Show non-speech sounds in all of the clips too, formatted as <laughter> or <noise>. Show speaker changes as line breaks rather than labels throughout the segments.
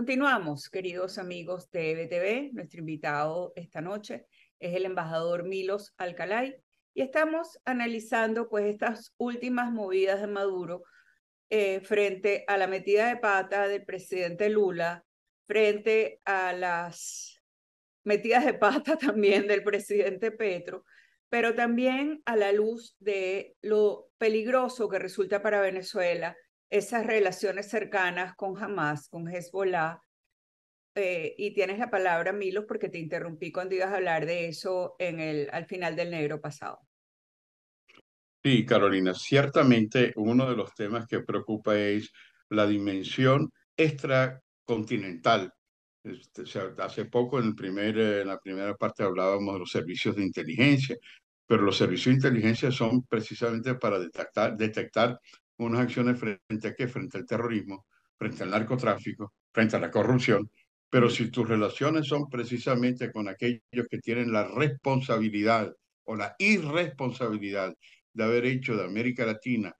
Continuamos, queridos amigos de BTV. Nuestro invitado esta noche es el embajador Milos Alcalay y estamos analizando pues estas últimas movidas de Maduro eh, frente a la metida de pata del presidente Lula, frente a las metidas de pata <laughs> también del presidente Petro, pero también a la luz de lo peligroso que resulta para Venezuela esas relaciones cercanas con Hamas, con Hezbollah, eh, y tienes la palabra, Milos, porque te interrumpí cuando ibas a hablar de eso en el, al final del negro pasado.
Sí, Carolina, ciertamente uno de los temas que preocupa es la dimensión extracontinental. Este, hace poco, en, el primer, eh, en la primera parte, hablábamos de los servicios de inteligencia, pero los servicios de inteligencia son precisamente para detectar, detectar unas acciones frente a qué, frente al terrorismo, frente al narcotráfico, frente a la corrupción, pero si tus relaciones son precisamente con aquellos que tienen la responsabilidad o la irresponsabilidad de haber hecho de América Latina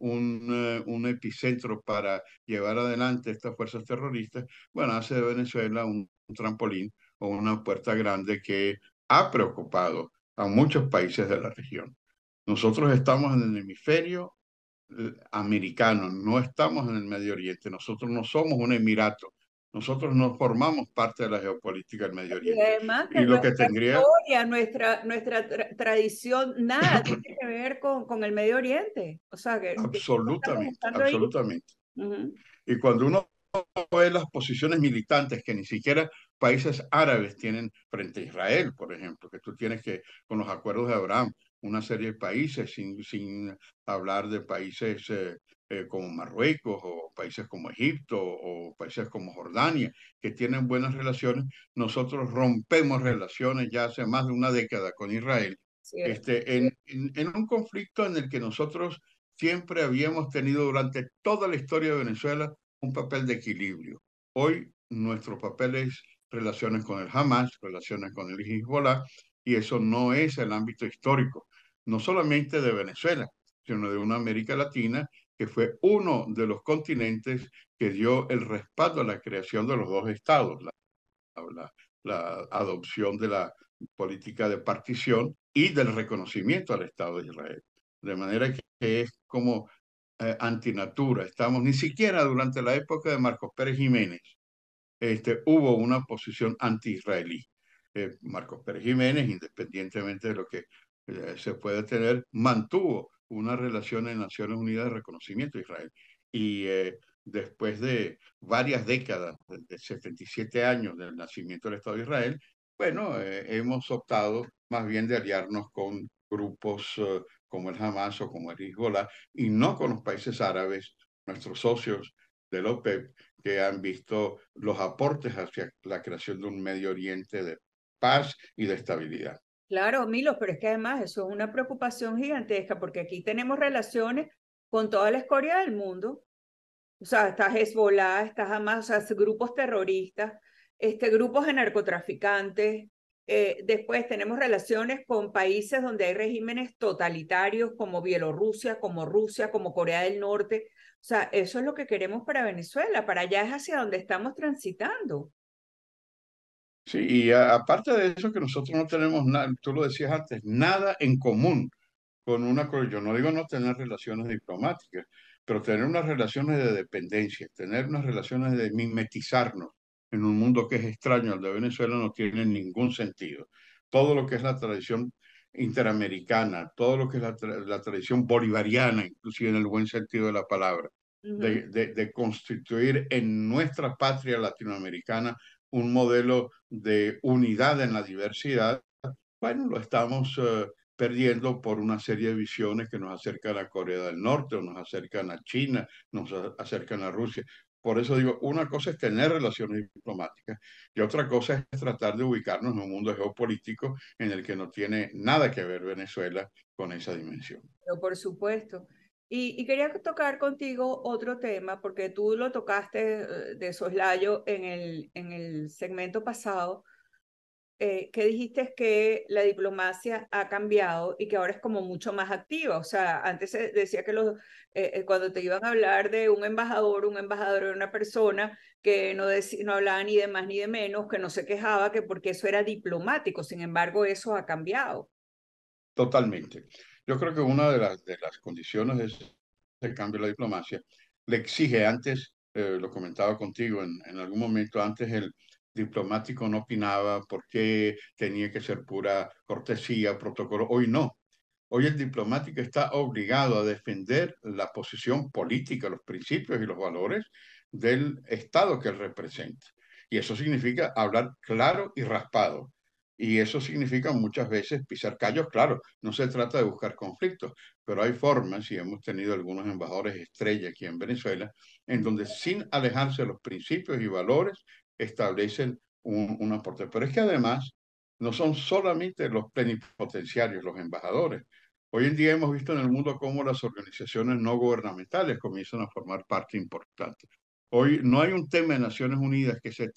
un, eh, un, epicentro para llevar adelante estas fuerzas terroristas, bueno, hace de Venezuela un, un trampolín o una puerta grande que ha preocupado a muchos países de la región. Nosotros estamos en el hemisferio americanos, no estamos en el Medio Oriente, nosotros no somos un emirato, nosotros no formamos parte de la geopolítica del Medio Oriente. Y
además, lo nuestra que nuestra, tradición, nada tiene que ver con, el Medio Oriente. O sea, que,
absolutamente, absolutamente. Y cuando uno ve las posiciones militantes que ni siquiera países árabes tienen frente a Israel, por ejemplo, que tú tienes que, con los acuerdos de Abraham, una serie de países, sin, sin hablar de países eh, eh, como Marruecos o países como Egipto o países como Jordania, que tienen buenas relaciones, nosotros rompemos relaciones ya hace más de una década con Israel, este, en, en, un conflicto en el que nosotros siempre habíamos tenido durante toda la historia de Venezuela un papel de equilibrio. Hoy nuestro papel es relaciones con el Hamas, relaciones con el Hezbollah, y eso no es el ámbito histórico no solamente de Venezuela, sino de una América Latina que fue uno de los continentes que dio el respaldo a la creación de los dos estados, la, la, adopción de la política de partición y del reconocimiento al Estado de Israel. De manera que es como eh, antinatura. Estamos ni siquiera durante la época de Marcos Pérez Jiménez este, hubo una posición anti-israelí. Eh, Marcos Pérez Jiménez, independientemente de lo que eh, se puede tener, mantuvo una relación en Naciones Unidas de reconocimiento de Israel. Y eh, después de varias décadas, de 77 años del nacimiento del Estado de Israel, bueno, eh, hemos optado más bien de aliarnos con grupos como el Hamas o como el Hezbollah y no con los países árabes, nuestros socios de OPEP, que han visto los aportes hacia la creación de un Medio Oriente de paz y de estabilidad.
Claro, Milo, pero es que además eso es una preocupación gigantesca porque aquí tenemos relaciones con toda la escoria del mundo. O sea, está Hezbollah, está Hamas, o sea, grupos terroristas, este, grupos de narcotraficantes. Eh, después tenemos relaciones con países donde hay regímenes totalitarios como Bielorrusia, como Rusia, como Corea del Norte. O sea, eso es lo que queremos para Venezuela. Para allá es hacia donde estamos transitando.
Sí, y aparte de eso que nosotros no tenemos nada, tú lo decías antes, nada en común con una, yo no digo no tener relaciones diplomáticas, pero tener unas relaciones de dependencia, tener unas relaciones de mimetizarnos en un mundo que es extraño al de Venezuela no tiene ningún sentido. Todo lo que es la tradición interamericana, todo lo que es la, tradición bolivariana, inclusive en el buen sentido de la palabra, de, constituir en nuestra patria latinoamericana un modelo de unidad en la diversidad, bueno, lo estamos eh, perdiendo por una serie de visiones que nos acercan a Corea del Norte o nos acercan a China, nos acercan a Rusia. Por eso digo, una cosa es tener relaciones diplomáticas y otra cosa es tratar de ubicarnos en un mundo geopolítico en el que no tiene nada que ver Venezuela con esa dimensión.
Pero por supuesto. Y, quería tocar contigo otro tema, porque tú lo tocaste eh, de soslayo en el, en el segmento pasado, eh, que dijiste que la diplomacia ha cambiado y que ahora es como mucho más activa. O sea, antes se decía que los, eh, cuando te iban a hablar de un embajador, un embajador era una persona que no, no hablaba ni de más ni de menos, que no se quejaba, que porque eso era diplomático. Sin embargo, eso ha cambiado.
Totalmente. Yo creo que una de las, de las condiciones de ese cambio de la diplomacia le exige antes, eh, lo comentaba contigo en, en algún momento, antes el, diplomático no opinaba porque tenía que ser pura cortesía, protocolo. Hoy no. Hoy el diplomático está obligado a defender la posición política, los principios y los valores del Estado que él representa. Y eso significa hablar claro y raspado. Y eso significa muchas veces pisar callos, claro, no se trata de buscar conflictos, pero hay formas, y hemos tenido algunos embajadores estrella aquí en Venezuela, en donde sin alejarse de los principios y valores establecen un, un aporte. Pero es que además no son solamente los plenipotenciarios, los embajadores. Hoy en día hemos visto en el mundo cómo las organizaciones no gubernamentales comienzan a formar parte importante. Hoy no hay un tema de Naciones Unidas que se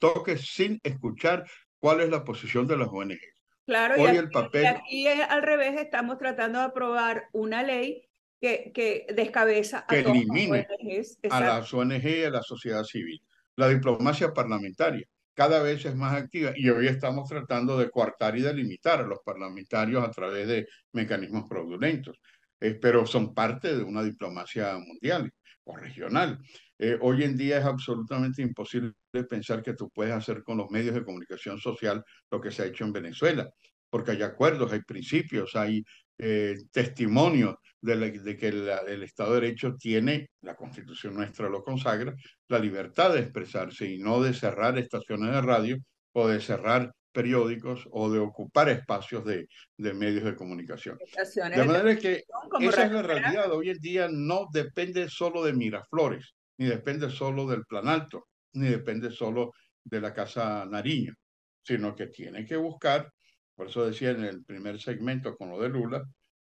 toque sin escuchar cuál es la posición de las ONG.
Claro, y aquí, el papel... y al revés, estamos tratando de aprobar una ley que, que descabeza a, las ONGs, a las
ONG y a la sociedad civil. La diplomacia parlamentaria cada vez es más activa y hoy estamos tratando de coartar y delimitar a los parlamentarios a través de mecanismos fraudulentos. Eh, pero son parte de una diplomacia mundial o regional. Eh, hoy en día es absolutamente imposible pensar que tú puedes hacer con los medios de comunicación social lo que se ha hecho en Venezuela, porque hay acuerdos, hay principios, hay eh, testimonios de, que el Estado de Derecho tiene, la Constitución nuestra lo consagra, la libertad de expresarse y no de cerrar estaciones de radio o de cerrar periódicos o de ocupar espacios de, medios de comunicación. De manera que esa es la realidad. Hoy en día no depende solo de Miraflores, ni depende solo del Planalto, ni depende solo de la Casa Nariño, sino que tiene que buscar, por eso decía en el primer segmento con lo de Lula,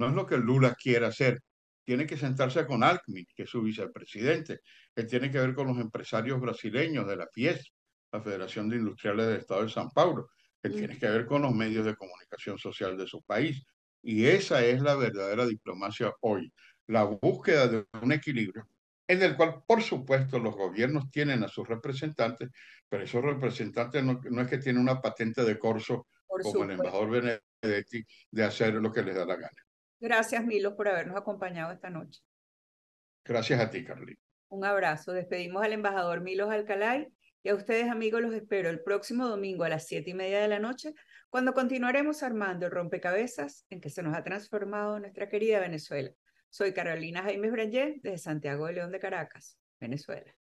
no es lo que Lula quiera hacer, tiene que sentarse con Alckmin, que es su vicepresidente, que tiene que ver con los empresarios brasileños de la FIES, la Federación de Industriales del Estado de San Paulo, que tiene que ver con los medios de comunicación social de su país. Y esa es la verdadera diplomacia hoy, la búsqueda de un equilibrio en el cual, por supuesto, los gobiernos tienen a sus representantes, pero esos representantes no, es que tienen una patente de corso como el embajador Benedetti de hacer lo que les da la gana.
Gracias, Milo, por habernos acompañado esta noche. Gracias a ti, Carly. Un abrazo. Despedimos al embajador Milos Alcalay y a ustedes, amigos, los espero el próximo domingo a las siete y media de la noche, cuando continuaremos armando el rompecabezas en que se nos ha transformado nuestra querida Venezuela. Soy Carolina Jaime Brangé, desde Santiago de León de Caracas, Venezuela.